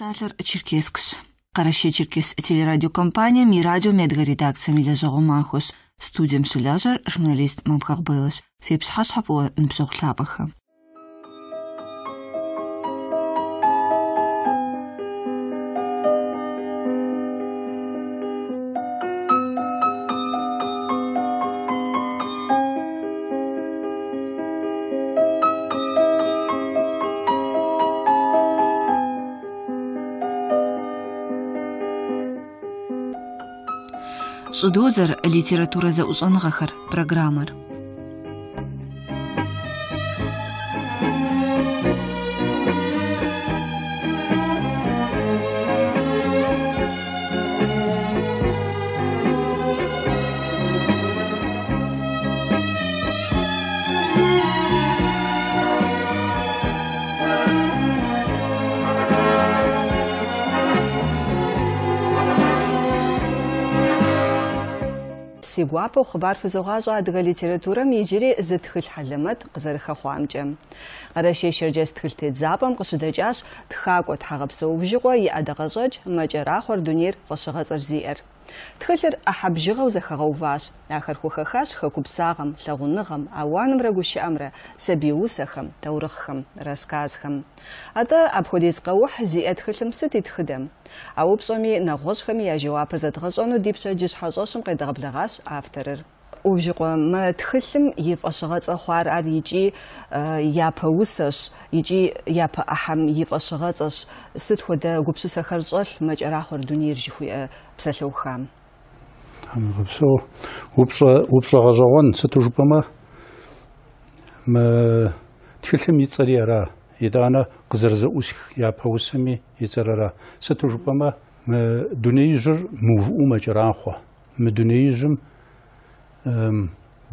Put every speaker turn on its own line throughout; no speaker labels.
Сайлер Черкескш. Караше Черкес телерадиокомпания ми радио редакция милажого махус. Студиям шуляжар журналист мамхах Фипс Фепш хашхафуа нпсоглабаха. Судозер литература за узонгахар программар. гуапо хварф зогъажа адыгэ литературам иджыри зытхыл хьалымэт къызэрыхэхъуамкӏэ арэщэ щэрджэ зытхыл тедзапэм къыщыдэкӏащ тхакӏо тхьагъэпсэувжыкъо и адыгэ щэкӏ мэкӏэрахъор дунейр фэшыгъэцӏэр зиӏэр Тхылыр ахабжыгау захагау ваш, ахар хухахаш хакупсагам, лагуныгам, ауаным рагуши амра, сабиусахам, таурыххам, расказхам. Ата абходизгау хзи адхылым сыдит хыдам. Ауапсоми нагошхами яжуапрзадгашону дипша джишхазошым гайдагаблагаш авторыр. უჟიყვამ თხილიმ იფაშღაცა ხარ არ იჯი იაფა უსაშ იჯი იაფა აჰამ იფაშღაცა სეთ ხოდა გუბსუ სახარჭალ მაჭარა ხორ დუნიერ ჟიხუ ფსალოხამ
ამ გუბსუ უბსა უბსაღაზოღან სეთ უჟპამა მე თხილიმ იწარი არა იდანა ყზერზე უს იაფა უსმი იწარარა სეთ უჟპამა მე დუნიერ ჟურ მუვ უმაჭარა ხო მე დუნიერ ჟიმ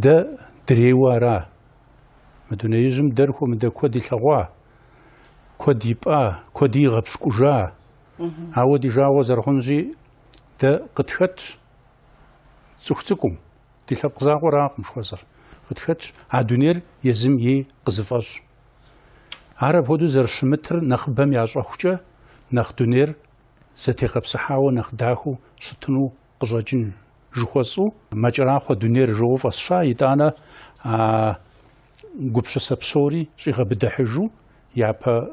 دە درێوارە مدونەیژم دەرخۆ من دە کۆدی لەغوا کۆدی پا کۆدی غەپشکوژا هاوە دیژاوە زەرخۆنجی دە قتخەت چوخچکم دی لە قزاغۆ راقم شوەزر قتخەت هادونێر یەزم یی قزفەش عرب هۆ دوو زەرشمتر نەخ بەم یاژەخچە نەخدونێر زەتێ قەپسەحاوە نەخداخ و شتن و جوخوسو مجران خو دنیا رجوع فسشا ایتانا گوبش سبسوری شیخ بده حجو یا پا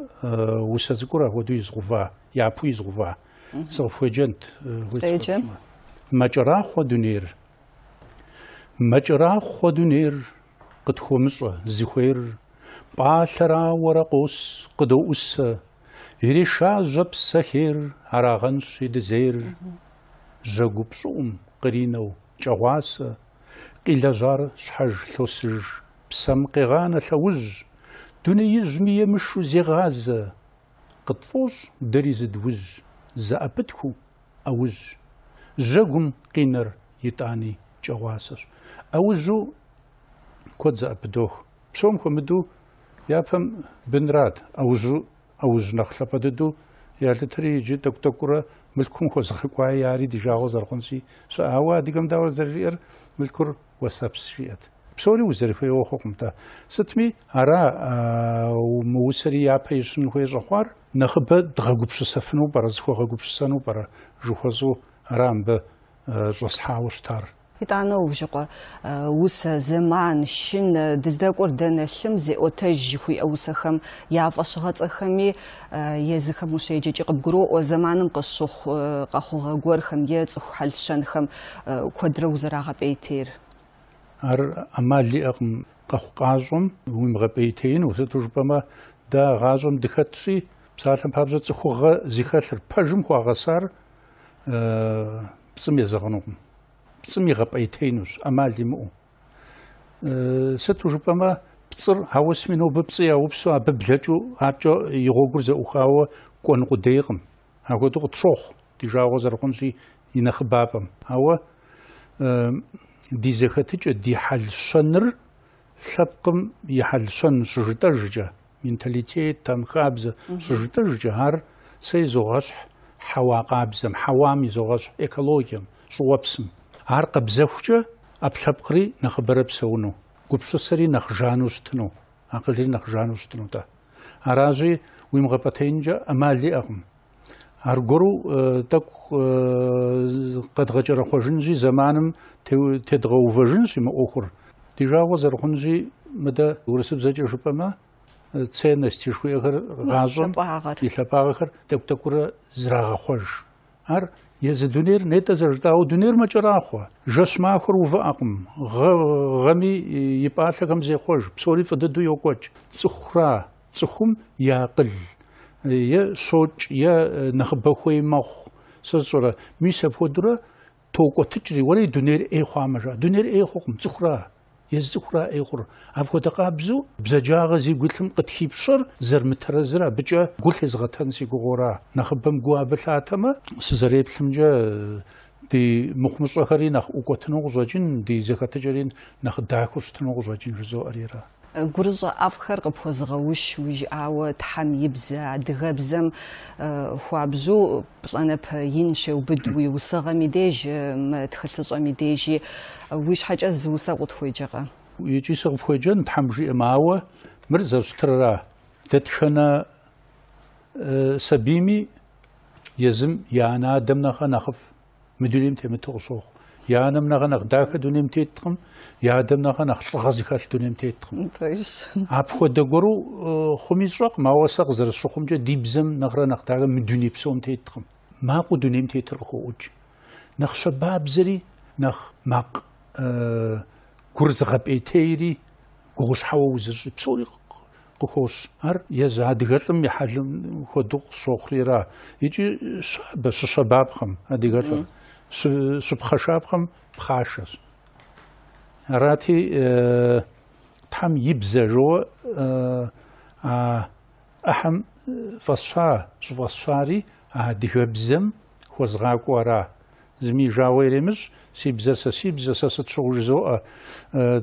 وسازگورا خو دوی زغوا یا پوی زغوا سر فوجنت مجران خو دنیا مجران خو دنیا قد خمسه زخیر باشرا ورقوس قد اوس ریشا زب سخیر هراغن شید زیر زگوبشوم къаринэу кӀэгъуасэ, къилэжьар щхьэж лъосыж, псэм къегъанэ лъэужь, дунеижьми емышу зегъазэ, къытфӀощӀ дэри зыдужь, зэӀэпытху Ӏэужь. Жьэгум къинэр итӀани кӀэгъуасэщ. Ӏэужьу куэд зэӀэпыдох. Псом хуэмыдэу япэм бынрат. Ӏэужьу Ӏэужь нэхъ лъэпэдыду ялъытэри иджы тӀэкӀу-тӀэкӀурэ ملکم خۆ زخکوای یاری دیژاغۆ زەرخۆنسی ئاوا دیگەم داوە زەرژێر ملکر وەسە پسشیت پسۆری وزەرفەوە خۆقمتە ستمی هەرا وسری یا پێشن خۆێژە خوار نەخ بە دغەگوپشە سەفن و بەرەزخۆغە گوپشسەن و بەرە ژوخۆز و هەرام بە وشتار
იტანო უშყა უს ზეман შინ დიზდაკურდენ შიმზი ოთეჟიხი უსახამ яфашгацхами язхам ушейджичиқ гро о заманым қысух қахуға э, горхам яцх халшанхам э, квадраузарага пейтер
ар амали ақм э, қахуқажум уимга пейтен усатужпама да ражум дихатши псалам пабзу цхуға зихалр пажум хуагасар э псым язхануқ пцӏым игъэпӏейтейнущ ӏэмал имыӏэу. Сыту жыпӏэмэ, пцӏыр ауэсми нобэ пцӏы яупсу абы блэкӏыу апкӏэ и гъуэгур зэӏухауэ кӏуэн къудейкъым. Апхуэдэу къытщохъу ди жагъуэ зэрыхъунщи и нэхъыбапӏэм. Ауэ ди зэхэтыкӏэ, ди хьэлщэныр лъэпкъым и хьэлщэн щыжытӏэжкӏэ, менталитет, там хабзэ щыжытӏэжкӏэ ар сэ изогъэщхь хьэуа къабзэм, хьэуам изогъэщхь экологием, щӏыуэпсым. არ ყბზეხჭა აფშაპყრი ნახბერებსეუნო გუფსოსერი ნახჟანუსთნო აკლირი ნახჟანუსთნო და არაზი უიმღაპათენჯა ამალი აღმ არ გორუ და ყდღაჭერა ხოჟინჯი ზამანმ თედღა უვაჟინჯი მე ოხურ დიჟავა ზერხონჯი მდა ურესებზეჭი შუპამა ценности шуехер газон и сапагахар тектекура зрага хож ар یز دنیر نیت از ارتا او دنیر مچر آخوا جسم آخر و فاقم غمی یپاش کم زی خوش بسوری فد دوی او کج تخرا تخم یا قل یا سوچ یا نخبه خوی مخ سرسره میشه پدر تو کتچری ولی دنیر ای خامه دنیر ای خوکم تخرا يزخرا ايغر ابكو تقابزو بزجاغ زي قلتم قد خيبشر زر مترزرا بجا قلت زغتن سي غورا نخبم قوابل اتما سزريب لمجا დი მუხმუშოხარი ნახ უკოთნო ღუჟაჯინ დი ზეხათეჯერინ ნახ დაიხუშთნო ღუჟაჯინ ჟო არიერა
гурз афхэр къыпхозгъэущ уижь ауэ тхьэм и бзэ адыгэбзэм хуабжу плӏэнэп ин щеубыд уи усыгъэм и дежь мы тхылъыщӏэм и дежи уи щхьэкӏэ зы усэ къытхуеджэгъэ
икӏи сыкъыпхуеджэн тхьэм жиӏэм ауэ мыр зэщытрэра дэтхэнэ сабийми езым и анэ адэм нэхъэ нэхъыфӏ мэдүлим тэмэ тогсох яанам наганаг дахэ дүнэм тэтхэм яадам наганаг хлгаз хэл дүнэм тэтхэм тэйс апхэдэ гору хумисрок мавасаг зэр шухумжэ дибзэм нахранаг тагэ мэдүнипсом тэтхэм маку дүнэм тэтэрэх ууч нах шабаб зэри нах мак э курзэгэп этэри гогш хавуу зэр псори гохош ар я задгэлм я халм ходуг шухрира ичи шабаб хам адигэлм сыпхъэшапхъэм пхъашэщ. Арати, тхьэм и бзэжууэ а ӏыхьэм фӏэсща, щӏыфӏэсщари а адыгэбзэм хуэзгъакӏуэ ара. Зыми жауэ иремыщӏ, си бзэр сэ си бзэ, сэ сыт щыгъуи жызоӏэ.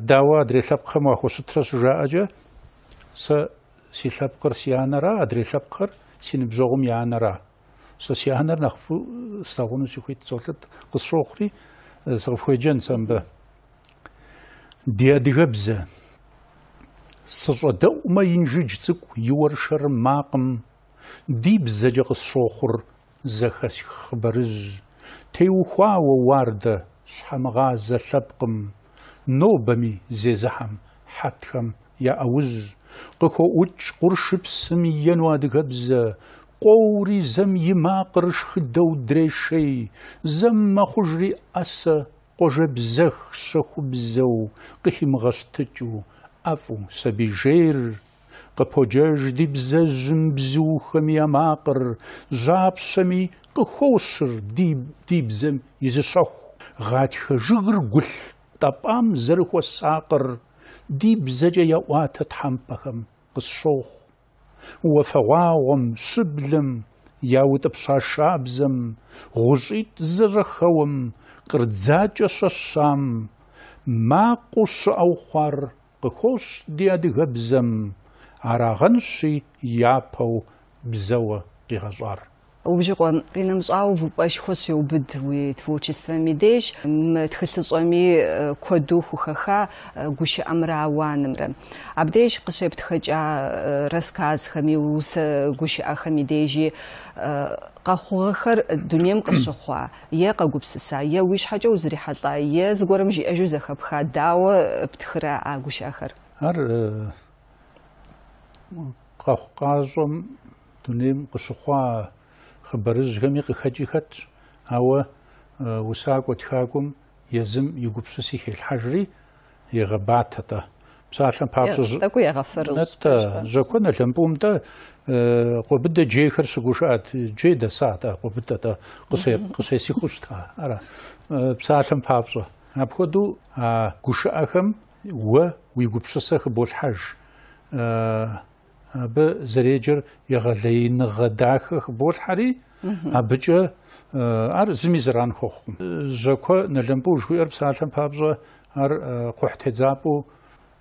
Дауэ адрей лъэпкъхэм уахуэщытрэ щыжаӏэкӏэ, сэ си лъэпкъыр си анэра, адрей лъэпкъыр си ныбжьэгъум и анэра. سسيانر نخفو استغنو سيخويت سولت قصوخري سغفخوي جن سنبا دي ادغبزة سجدو ما ينجج تك يورشر ماقم دي قصر أخر زخس خبرز تيوخوا وواردة شحمغازة لبقم نوبمي زي زحم حتخم يا أوز قخو أوج قرشب سميان وادغبزة قوری زم یما قرش خدە دریشی زم مخجری اسا ئەسە زخ بزەخ شەخو قهیم و افو سبی جیر ئەف دی بززم ژم بزی و خەمیە قخوشر دیب شەمی قخۆشر دی بزەم یزە غات خجر گل گول زرخو ساقر ساقر دی بزەجە یە واتە پخم قصوخ уафэгъуагъуэм, щыблым, яутӀыпща шабзэм, гъущӀитӀ зэщӀэхэуэм, кърдзакӀэ щэщам, макъыу щыӀэу хъуар къыхощ ди адыгэбзэм, арагъэнщи япэу бзэуэ къигъэщӀар.
უბიჟო რინამწაუ ვუპაშხოსი უბდ ვი თვოჩესთვემი დეშ თხილსწომი ქოდუ ხუხახა გუში ამრაუანმრა აბდეშ ყსებთ ხჭა რასკაზ ხმი უს გუში ახმი დეჟი ყახუხახარ დუნიემ ყშხვა ია ყაგუბსსა ია ვიშ ხაჭა უზრი ხალა ია ზგორემ ჟი ეჟუ ზახაფხა დაო ფთხრა ა გუში ახარ
არ ყახუყაზომ დუნიემ ყშხვა خبرزجهم يقخدي خدش أو وساق وتخاكم يزم يقبسسي الحجري يغبعتها تا بسالفة بابس تقوي غفر نتا زكونا لنبوم تا قبدة جيخر سقوشات جيدة ساعة قبدة تا قصي قصي سيخوش تا أرا بسالفة بابس أبخدو قوش أخم و ويقبسسه بول حج абы зэреджэр ягъэлеиныгъэ дахэх болхьэри абыкӀэ э, ар зыми зэран хуэхъум жьэкуэ нэлымпӀу жыхуиӀэр псалъэм папщӀэ ар э, кхъухьтедзапӀэу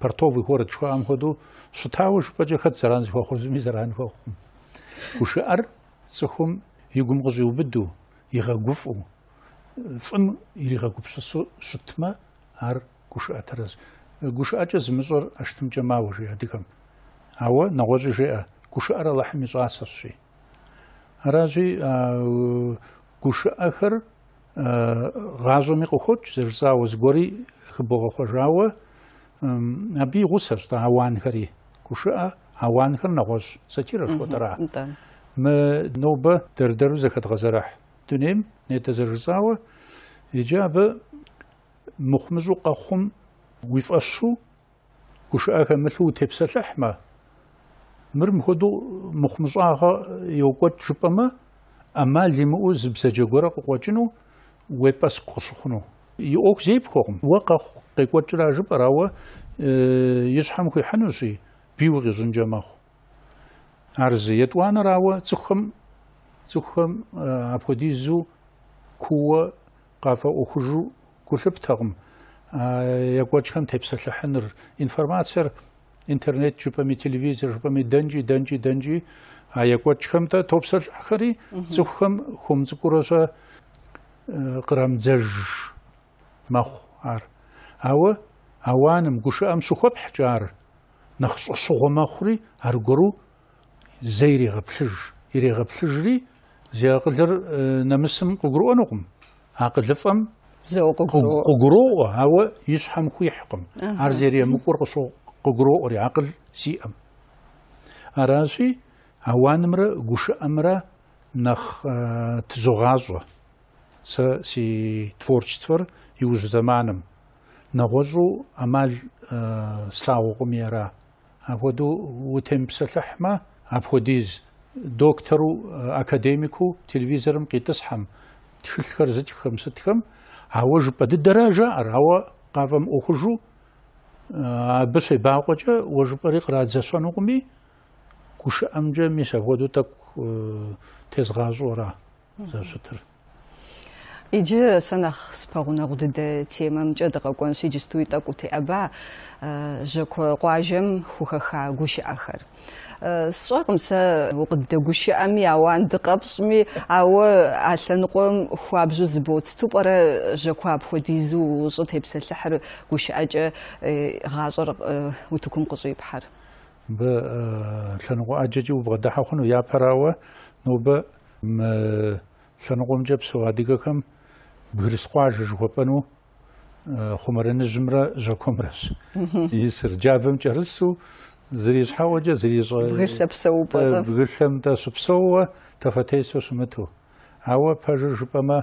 портовый город жыхуаӀэм хуэду щытауэ жыпӀэкӀэ хэт зэран зыхуэхъур зыми зэран хуэхъум гушыӀэр цӀыхум и гум къыщӀиубыду игъэгуфӀу фӀым иригъэгупсысу щытмэ ар гушыӀэтэрэз э, гушыӀэкӀэ зымыщӀэр ӀэштымкӀэ мауэ жи адыгэм هو نغوز جاء كوش أرى لحم يصاص الشيء راجي كوش أخر غازو ميقو قوخوت زرزاو زغوري خبوغو خجاو أبي غسر تا هوان خري كوش هوان خر نغوز ستير شوترا ما نوبة دردر زخد غزرح دونيم تنيم نتزرزاوة إجابة مخمزو قخم ويفأسو كوش أخر مثلو تبسل لحمه Мыр мыхуэду мыхъумыщӏагъэ йокӏуэкӏ жыпӏэмэ, ӏэмал имыӏэу зы бзаджэ гуэрэ къыкъуэкӏыну уепӀэс къыщыхъуну. И ӏуэху зепхуэкъым Уэ къэхъу къекӏуэкӏра жыпӏэр, ауэ и щхьэм хуихьынущи, бийуэ къищӏынкӏэ мэхъу. Ар зы етӏуанэрауэ цӏыхухэм цӏыхухэм апхуэдизу куууэ къафӏэӏуэхужу гу лъыптакъым. екӏуэкӏхэм тепсэлъыхьыныр, информациер интернет чупами телевизор чупами дэнжи дэнжи дэнжи а яквачхэмта топсэлъхьэри цӏыхухэм хумцӏыкӏурэ кърамдзэж мэхъу ар ауэ ауаным гушыӏэм щыхуэпхькӏэ ар нэхъ щӏэщыгъуэ мэхъури аргуэру зэ ирегъэплъыж ирегъэплъыжри зи акъылыр нэмысым къыгурыӏуэнукъым акъылыфӏэм къыгуроӏуэ ауэ и щхьэм хуихькъым ар зэремыкӏуэр къыщохъу قجرو أري عقل سي أم أراسي هوان مرة قوش أمرة نخ آه، تزغازو س سي تفر يوج زمانم نغزو أمال آه، سلاو قميرا أبودو وتمسلحما أبوديز دكتورو أكاديميكو آه، تلفزيرم كي تسحم تخلخر زتخم ستخم هاوج بدرجة أر هوا قافم أخرجو بسیار باقی جا واجباری رای زیر سانوگو می کشه همجا و دو تا تیز غازو
იჯე სანახ სპაგუნაღუდე თემამ ჭედაყა კონსი ჯის თუიტაკუთი აბა ჟოქო ყვაჟემ ხუხახა გუში ახარ სოყმსა უყდე გუში ამი ავანდ ყაბსმი აუ ალანყომ ხუაბჟუ ზბოც თუ პარა ჟოქო აფხედიზუ ზოთებს ლაჰარ გუში აჭა ღაზორ უთუკუმ ყუზი ფარ ბ
ლანყო აჯაჯი უბღდა ხახუნო იაფარავა ნუბ მ ლანყომ ჯებსო ადიგახამ bgırısquajj jjıxuep'enu xhumerenıjımre jjekomreş. Yisır cabem ç'erısu зыри щхьэуэкӏэ зыри бгылъэпсэупӏэ бгылъэм э, тӏэ щыпсэууэ тафэтесу щымыту. Ауэ пэжыр жыпӏэмэ э,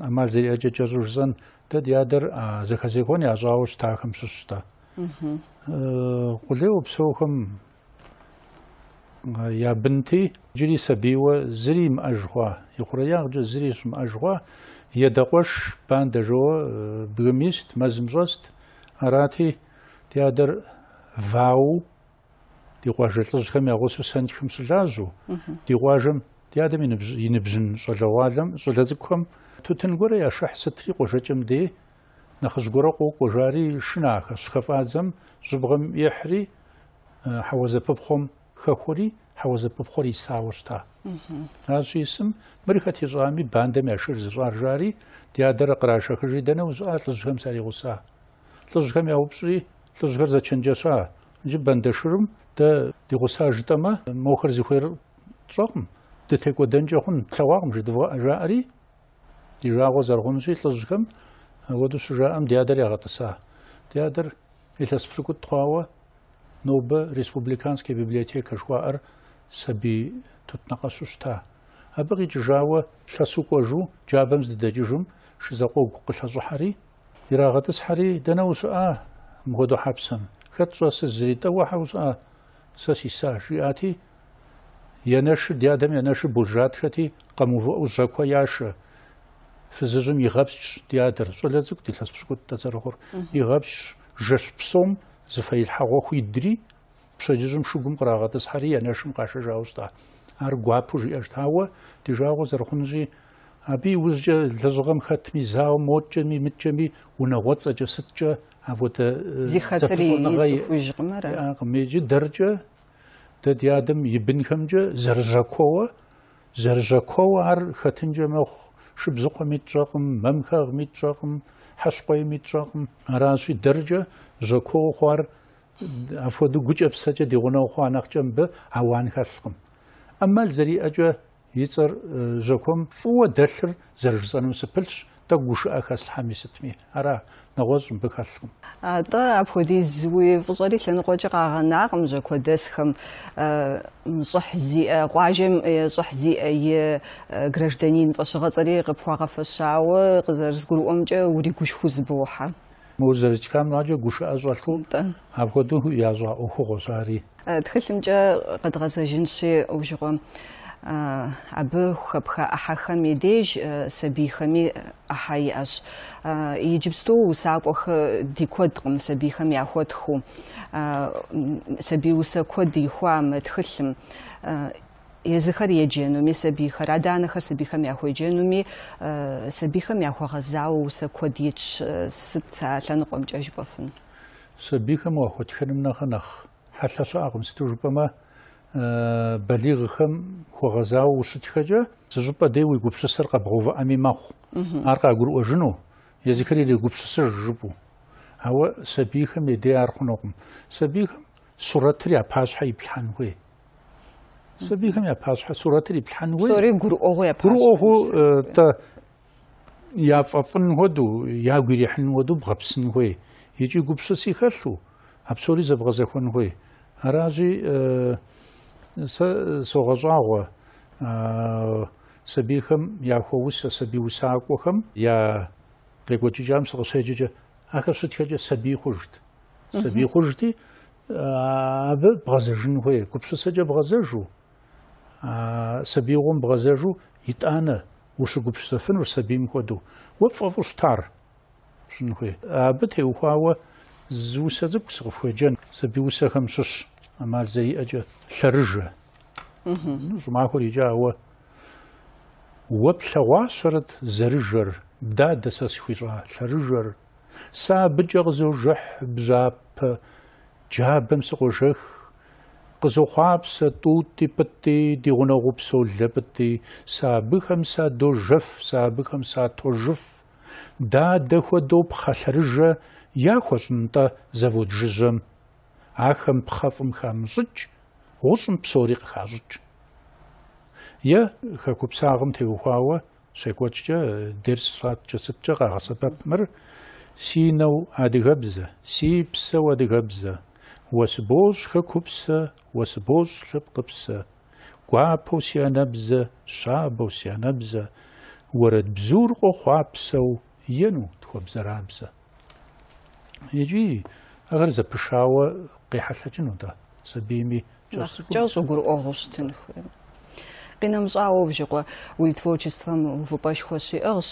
ӏэмал зэриӏэкӏэкӏэ щӏу жызэн дэ ди адэр зэхэзекӏуэн ящӏауэ щытахэм щыщ-тӏэ. Къулейуэ псэухэм я бинти жири сабива зрим ажва ихраяджа зришм ажва ядақош бандажо бигмист мазмжост арати тиадер вау диқожа лэжхэм ягусу санхим сулажу диқожам тиадам инбжин шалавалам шалазкхам тутин гора яшах сатри қожачам ди нахш гора қожари шнаха шхафазам жубгам яхри хаваза пабхом ხორი ჰავაზე პოპხორი საუშთა. აჰა. რაც ისმ მრიხათი ზამი ბანდემ აშურ ზარჟარი თეატრი ყრაშა ხჟი დენო ზალ ზხემ სარიღუსა. ზხემ აუპსრი ზხერ ზაჩენჯესა. ჯი ბანდეშურმ და დიღუსა ჟტამა მოხერ ზხერ წოხმ. დეთეკო დენჯოხუნ თავაღმ ჟდვარი. დიღაღო ზარღუნსი ზხემ აგოდუ სუჟა ამ თეატრი აღატასა. თეატრ ისასფრიკუ თვავა но б республиканская библиотека жуар саби тут накасуста. Абаги джава шасукожу джабам здадижум шизакогу кылхазу хари ирагатас хари дана усаа мгоду хапсан. Хатсуа сызрита ваха усаа сасиса шиати янаш дядам янаш бужат хати камува узаква яша. Фызыжым игапсч дядыр. Солязык дилас пшкут тазарохор. Игапсч жэш псом. ზაფაილ ჰაღო ხიდრი ფშეჯიჟუმ შუგუმ ყრაღათას ჰარიანაშუმ ყაშაჟავსტა არ გვაფუჟი ერთავა დიჟაღო ზერხუნჟი აბი უზჯა ლაზღამ ხათმი ზაო მოჭემი მიჭემი უნა ღოცაჯა სჭა აბუთა ზიხატრი ზიხუჟყმარა ღმეჯი დერჯა დედიადემ იბინხამჯა ზერჟაკოვა ზერჟაკოვა არ ხათინჯა მოხ შუბზუ ხმიჭაყმ მამხაღ მიჭაყმ ჰაშყე მიწრაყმ რაში დერჯა ჟოქო ხوار აფოდუ გუჭებსაჭე დიღონა ხო ანახჭემ ბ ავან ხასხმ ამალ ზრი აჯა იწერ ჟოქომ ფუ დელხ ზერჟსანუ სპილშ тагуш ахас хамисатми ара нагоз бэхалхам
ата апходи зуи фжари лэногожигаранаагам жакодесхэм мсхзи гуажем э, схзи ай э, э, гражданин фшгацари гъпхуагъэфэшауэ къызэрызгурыӏуэмкӏэ уригушху зыбохьэ
музэрчкам наджо гуша азуалху апходу язуа охугъосари
тхылъымкӏэ къэдгъэзэжынщи ӏувжыгъуэм Э, абы хэпха ахахэм идеж э, сабихэми э, аха иаш иджипсту усакох дикодкъм сабихэм яхотху саби усакво дихуам тхылъм езыхэр еджэнуми сабихэр аданэхэр сабихэм яхуеджэнуми сабихэм яхуэгъэзауэ усакво дичъ сыт а лъэныкъомкӏэ жыпӏэфын
сабихэм уахуэтхэным нахь нахь хьэлъэ щыӏакъым сыту жыпӏэмэ Э, балигхэм хогазау ушитхэжэ зыжупа дэуи гупшэсэр къэбгъувэ ами мэхъу аркъа гурӏожыну языхэри дэ гупшэсэр жыпу ауэ сабийхэм и дэ архъунукъым сабийхэм сурэтри апашъхьэ иплъхьэн хуей сабийхэм япашъхьэ сурэтри иплъхьэн хуей псори гурӏогъу япашъхьэ гурӏогъу э, тэ яфӏэфӏын хуэду ягу ирихьын хуэду бгъэпсын хуей ичӏи гупшэс ихэлъу а псори зэбгъэзэхуэн хуей аражи э, согъэщӏагъуэ сабийхэм яхуэус сабий усакӏуэхэм я къекӏуэкӏыкӏам сыкъыщеджэкӏэ ахэр щытхэкӏэ сабий хъужт. Сабий хъужти абы бгъэзэжын хуей. Гупсысэкӏэ бгъэзэжу, сабиигъуэм бгъэзэжу итӏанэ ущыгупсысэфынур сабийм хуэдэу. Уэ фӏэфӏу щтар пщӏын хуей. Абы теухуауэ зы усэ цӏыкӏу сыкъыфхуеджэн сабий усэхэм щыщ. عمال زي أجي شرجة جمعه رجاء و وبشوا صرت زرجر داد ساس خيرا شرجر سا بجغزو جح بزاب جابم بمسقو جخ قزو خواب سا توتي بتي پتی غنغو بسو پتی سا بخم سا دو سا بخم سا تو جف داد دخو دو بخا یا خوشن تا زود جزم ахым пхафым хамжыч осын псори хажыч я хакуп сагым тегухауа секвачча э, дерс сатча сытча гагасапап мир синау адыгабза сипса адыгабза уасбож хакупса уасбож лыпкыпса гуапу сианабза шабу сианабза ورد بزور قو خواب سو ینو تو بزرام سا یه جی აღარ ზაფშავა ყიჰალაჩნუდა
საბიმი ჯოსუგუ ჯოსუგუ ოღოსთენ ხე ენამ საავჟიყვა უილთვოჩესთან უფაშხოსი ეს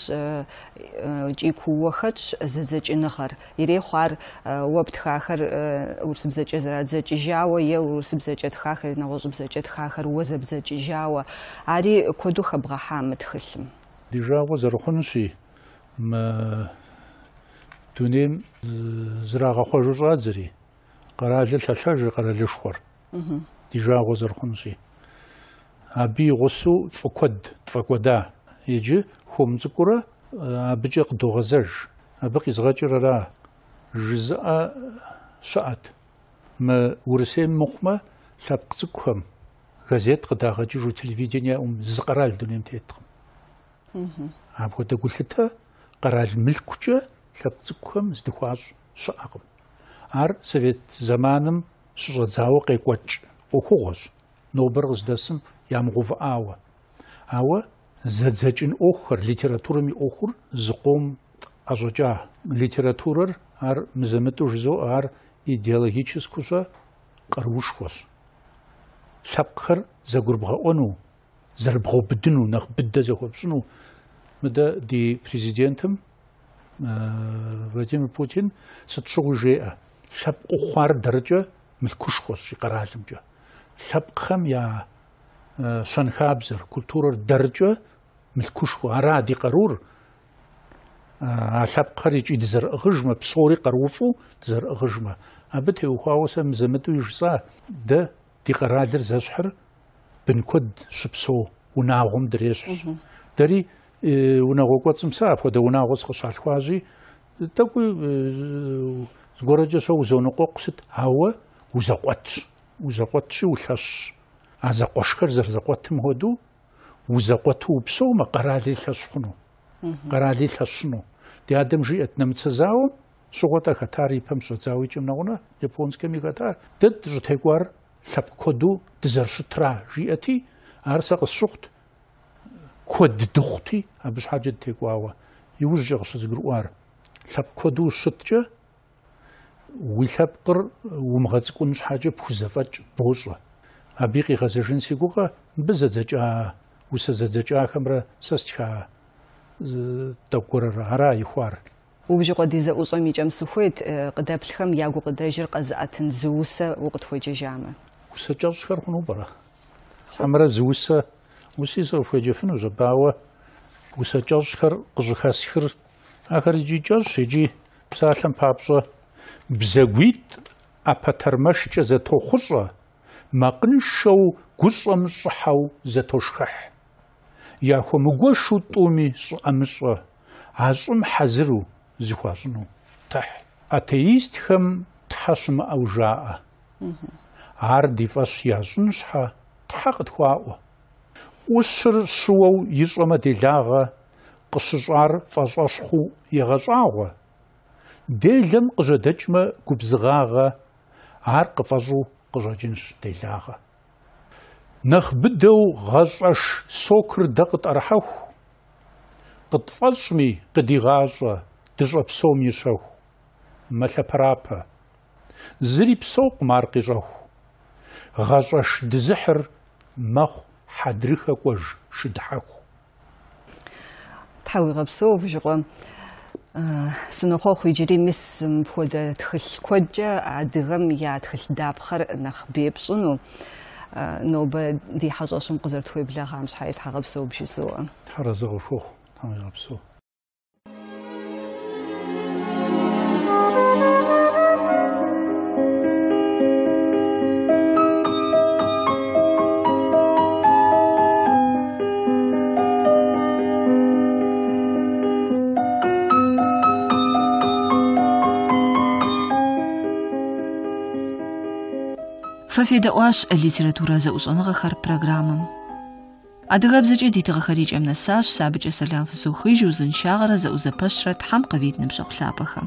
ჭიქუ ვახაც ზეზეჭინახარ ირე ხარ უაფთხახარ უსიბზეჭე ზრაძეჭი ჟავა ე უსიბზეჭე თხახერ ნაღოზუბზეჭე თხახარ უაზებზეჭი ჟავა არი ქოდუხა ბღა ჰამთ ხილმ
დიჟავა ზრხონსი მ دونیم زراغ خوش و زغاد زری قرال لحلش قرال شخور دیجا غزر خونسی ابی غسو تفقد تفقدا یجی خمزکورا ابجق دوغزر ابق زغاجر را جزء شأت ما ورسين مخمة لابقتكم газет қыдағыжы жу телевидение ум зықарал дүнем теттім. Абғыда күліті мүлк лъэпкъ цӏыкӏухэм здыхуащӏ щыӏэкъым. Ар Совет зэманым щыщӏэдзауэ къекӏуэкӏ ӏуэхугъуэщ, нобэр къыздэсым ямыгъэувыӏауэ. Ауэ зэдзэкӏын ӏуэхухэр, литературэм и ӏуэхур зыкъом ӏэщӏэкӏа. литературар ар мызэмытӏу жызоӏэ, ар идеологическущэ къаруушхуэщ. Лъэпкъхэр зэгурбгъэӏуэну, зэрыбгъэубыдыну, нэхъ быдэ зэхуэпщӏыну мыдэ ди президентам. Владимир Путин сыт щыгъуи жеӏэ лъэпкъ хъуар дэрыкӏэ мылъкушхуэщ и къэралымкӏэ. Лъэпкъхэм я щэнхабзэр, культурэр дэрыкӏэ мылъкушхуэ. Ара ди къарур а лъэпкъхэр икӏи дызэрыӏыгъыжмэ, псори къаруфӏу дызэрыӏыгъыжмэ. Абы теухуауэ сэ мызэмытӏэу жысӏа дэ ди къэралыр зэщхьыр бын куэд щыпсэу унагъуэм дрещхьщ. Дэри უნდა როგორც მსაფო და უნდა როგორც ხალხვაზი და კი გორაჯოსო უზონო ყოყსით აუა უზაყვაც უზაყვაცი უხას აზაყოშკერ ზაყვათი მოდუ უზაყვათი უფსო მაყრალი თასხნო ყრალი თასხნო დი ადემჟი ეთნემცაზაო სუღოთა ხათარი ფემსო ძავიჭიმ ნაღუნა იაპონსკე მიგათა დეთ ჟთეგვარ ლაპკოდუ დზერშუ ტრა ჟიეთი არსაყ სუხთ ქოდ დოხთი აბშ ჰაჯეთ თეკვავა იუჟეღ შეზგრუარ ლაბ ქოდუ შუტჭე უილაბყრ უმღაცკუნ ჰაჯე ფუზაფაჭ ბოშა აბიყი ხაზეშენ სიგუღა ბზაზაჭა უსაზაზაჭა ხამრა სასჩა დაკურა რა იხوار
უბჟიყო დიზა უსო მიჭემს ხუეთ ყდაფლხამ იაგუ ყდაჟერ ყაზათინ ზუსა უყთ ხუჯეჟამა
უსაჭა შხარხნუ ბარა ხამრა ზუსა უსისო ფუჯიფნუ ჟაბავა უსაჯოშხარ ყუჟხასხარ ახარიჯიჯოშიჯი ფსალთან ფაბშო ბზეგვით აფათარმაშჭა ზეთოხუშა მაყნშოუ გუშომშაუ ზეთოშხახ яхомгошутуми суамшо ашум хазру зихвашну та атеистхам ташм аужаа ар дифас яшнша тахт хуао وسر سوو يزوما ديلاغا قصصار فاشاشخو يغزاغا ديلم قزدجما كبزغاغا عار قفازو قزاجنش ديلاغا نخ بدو غزاش سوكر دقت أرحوه قد فاشمي قد يغازا تجرب سومي شوه مثل برابا زريب سوق مارقي شوه غزاش دزحر مخ ჰადრიხაკვაჟ შიდჰახუ
თავიღებსო ვიჟღო სნოხო ხიჯრი მის მფუდა თხლქოჯა ადღამ ია თხლ დაფხარ ნახბიებსუნუ ნობა დი ჰაზოსუმ ყზერთუებლა ღამს ჰაი თაღებსო ვიჟსო
ხარაზოღო ხო თავიღებსო
ефедэӏуащ литературэ зэӏущӏэныгъэхэр программэм. Адыгэбзэкӏэ дитыгъэхэр икӏэм нэсащ сэ абыкӏэ сэлам фызухыжь узыншагъэрэ зэӏузэпэщрэ тхьэм къывитӏ ныбжьэгъу лъапӏэхэм.